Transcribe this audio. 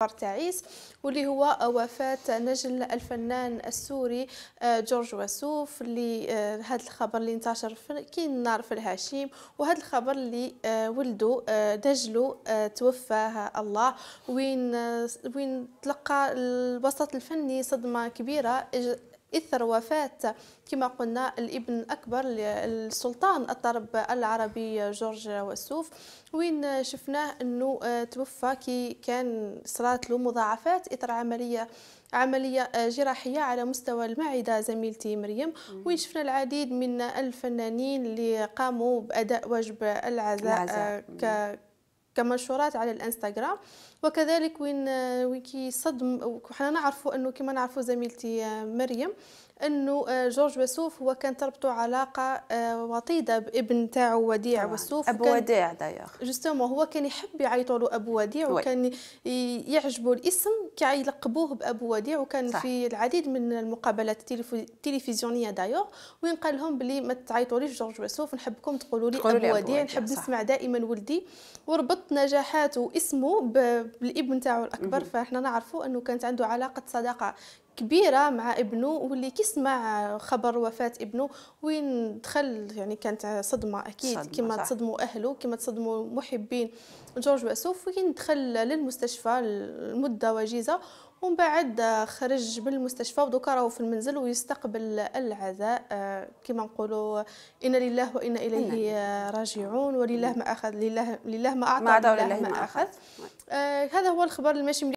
خبر تعيس واللي هو وفاه نجل الفنان السوري آه، جورج وسوف اللي هذا آه، الخبر اللي انتشر في كاين نار في الهشيم وهذا الخبر اللي آه، ولده دجلو توفاه الله وين وين تلقى الوسط الفني صدمه كبيره إثر وفاة كما قلنا الابن الأكبر للسلطان الطرب العربي جورج وسوف وين شفناه أنه آه، توفى كي كان صرات له مضاعفات إثر عملية عملية آه، جراحية على مستوى المعدة زميلتي مريم وين شفنا العديد من الفنانين اللي قاموا بأداء واجب العزاء, العزاء. آه، كمنشورات على الانستغرام وكذلك وين آه، وين كيصدم وحنا نعرفوا انه كما نعرفوا زميلتي آه، مريم انه آه، جورج وسوف هو كان تربطه علاقه آه، وطيده بابن تاعو وديع طبعا. وسوف ابو وديع دايوغ جوستومون هو كان يحب يعيطوا له ابو وديع وي. وكان يعجبه الاسم كي يلقبوه بابو وديع وكان صح. في العديد من المقابلات التلفزيونيه دايوغ وين قال لهم بلي ما تعيطوا ليش جورج وسوف نحبكم تقولوا لي ابو, وديع نحب نسمع دائما ولدي وربط نجاحاته واسمه بالابن تاعو الاكبر فاحنا نعرفوا انه كانت عنده علاقه صداقه كبيره مع ابنه واللي كيسمع خبر وفاه ابنه وين دخل يعني كانت صدمه اكيد صدمة كما تصدموا اهله كما تصدموا محبين جورج واسوف وين دخل للمستشفى لمده وجيزه ومن بعد خرج من المستشفى ودوكا راهو في المنزل ويستقبل العزاء آه، كما نقولوا انا لله وانا اليه راجعون ولله ما اخذ لله لله ما اعطى ما لله ما اخذ آه، هذا هو الخبر اللي ماشي